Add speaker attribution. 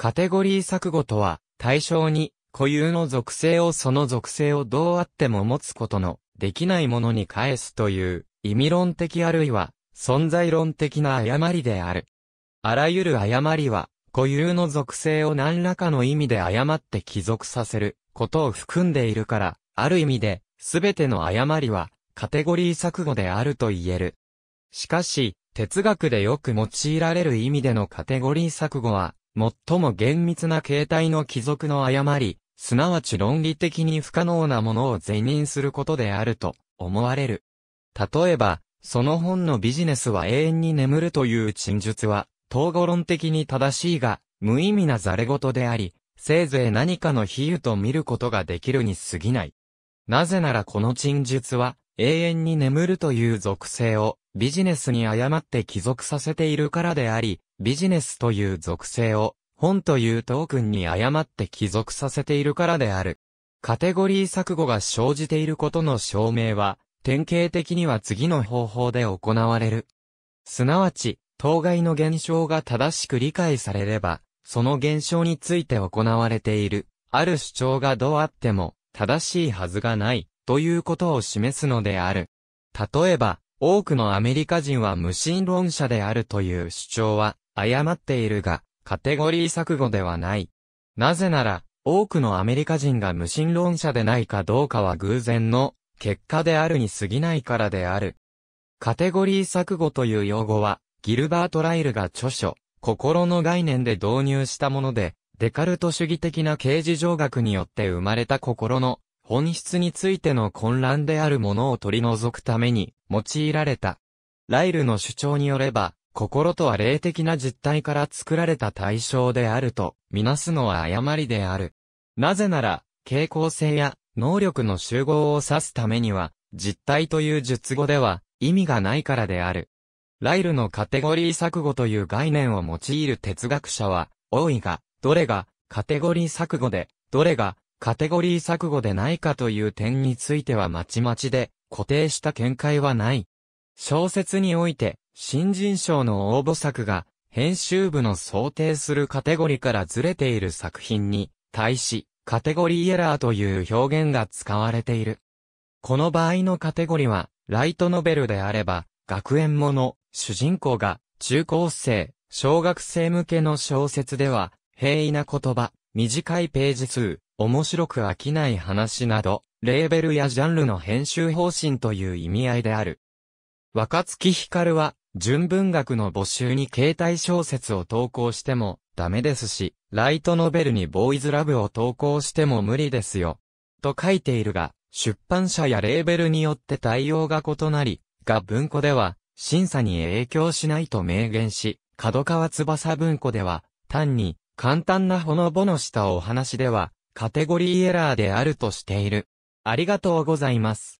Speaker 1: カテゴリー錯誤とは、対象に固有の属性をその属性をどうあっても持つことのできないものに返すという意味論的あるいは存在論的な誤りである。あらゆる誤りは固有の属性を何らかの意味で誤って帰属させることを含んでいるから、ある意味で全ての誤りはカテゴリー錯誤であると言える。しかし、哲学でよく用いられる意味でのカテゴリー錯誤は、最も厳密な形態の帰属の誤り、すなわち論理的に不可能なものを是認することであると思われる。例えば、その本のビジネスは永遠に眠るという陳述は、統合論的に正しいが、無意味なざれ事であり、せいぜい何かの比喩と見ることができるに過ぎない。なぜならこの陳述は、永遠に眠るという属性をビジネスに誤って帰属させているからであり、ビジネスという属性を、本というトークンに誤って帰属させているからである。カテゴリー錯誤が生じていることの証明は、典型的には次の方法で行われる。すなわち、当該の現象が正しく理解されれば、その現象について行われている、ある主張がどうあっても、正しいはずがない、ということを示すのである。例えば、多くのアメリカ人は無神論者であるという主張は、誤っているが、カテゴリー錯誤ではない。なぜなら、多くのアメリカ人が無神論者でないかどうかは偶然の結果であるに過ぎないからである。カテゴリー錯誤という用語は、ギルバート・ライルが著書、心の概念で導入したもので、デカルト主義的な形事上学によって生まれた心の本質についての混乱であるものを取り除くために用いられた。ライルの主張によれば、心とは霊的な実体から作られた対象であると、みなすのは誤りである。なぜなら、傾向性や能力の集合を指すためには、実体という術語では意味がないからである。ライルのカテゴリー錯誤という概念を用いる哲学者は、多いが、どれがカテゴリー錯誤で、どれがカテゴリー錯誤でないかという点についてはまちまちで、固定した見解はない。小説において、新人賞の応募作が、編集部の想定するカテゴリーからずれている作品に、対し、カテゴリーエラーという表現が使われている。この場合のカテゴリは、ライトノベルであれば、学園もの、主人公が、中高生、小学生向けの小説では、平易な言葉、短いページ数、面白く飽きない話など、レーベルやジャンルの編集方針という意味合いである。若月光は、純文学の募集に携帯小説を投稿してもダメですし、ライトノベルにボーイズラブを投稿しても無理ですよ。と書いているが、出版社やレーベルによって対応が異なり、が文庫では、審査に影響しないと明言し、角川翼文庫では、単に、簡単なほのぼのしたお話では、カテゴリーエラーであるとしている。ありがとうございます。